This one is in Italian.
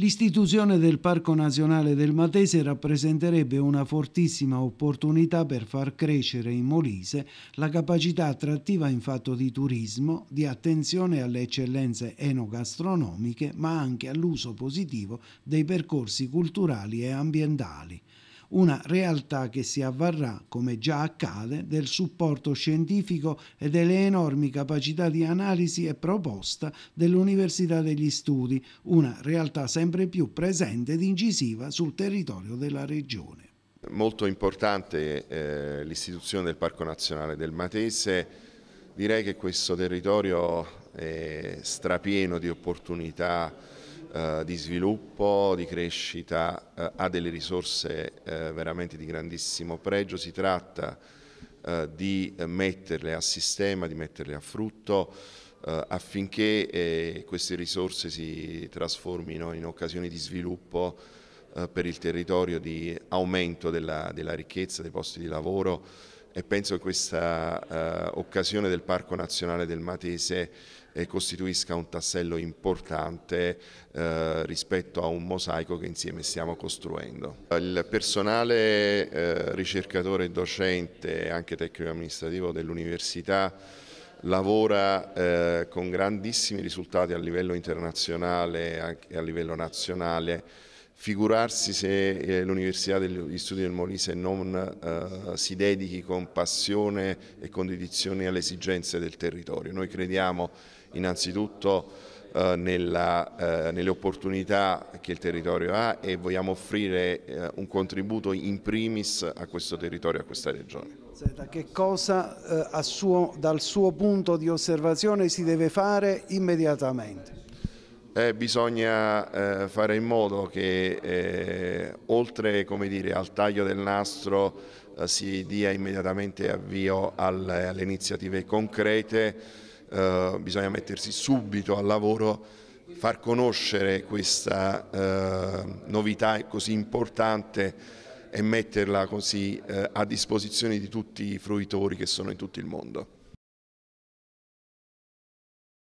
L'istituzione del Parco Nazionale del Matese rappresenterebbe una fortissima opportunità per far crescere in Molise la capacità attrattiva in fatto di turismo, di attenzione alle eccellenze enogastronomiche, ma anche all'uso positivo dei percorsi culturali e ambientali una realtà che si avvarrà, come già accade, del supporto scientifico e delle enormi capacità di analisi e proposta dell'Università degli Studi, una realtà sempre più presente ed incisiva sul territorio della regione. Molto importante eh, l'istituzione del Parco Nazionale del Matese, direi che questo territorio è strapieno di opportunità eh, di sviluppo, di crescita, eh, ha delle risorse eh, veramente di grandissimo pregio, si tratta eh, di metterle a sistema, di metterle a frutto affinché queste risorse si trasformino in occasioni di sviluppo per il territorio, di aumento della, della ricchezza, dei posti di lavoro, e penso che questa eh, occasione del Parco Nazionale del Matese eh, costituisca un tassello importante eh, rispetto a un mosaico che insieme stiamo costruendo. Il personale eh, ricercatore e docente anche tecnico amministrativo dell'università lavora eh, con grandissimi risultati a livello internazionale e a livello nazionale Figurarsi se eh, l'Università degli Studi del Molise non eh, si dedichi con passione e con dedizione alle esigenze del territorio. Noi crediamo innanzitutto eh, nella, eh, nelle opportunità che il territorio ha e vogliamo offrire eh, un contributo in primis a questo territorio, a questa regione. Senta, che cosa eh, suo, dal suo punto di osservazione si deve fare immediatamente? Eh, bisogna eh, fare in modo che eh, oltre dire, al taglio del nastro eh, si dia immediatamente avvio al, alle iniziative concrete, eh, bisogna mettersi subito al lavoro, far conoscere questa eh, novità così importante e metterla così a disposizione di tutti i fruitori che sono in tutto il mondo.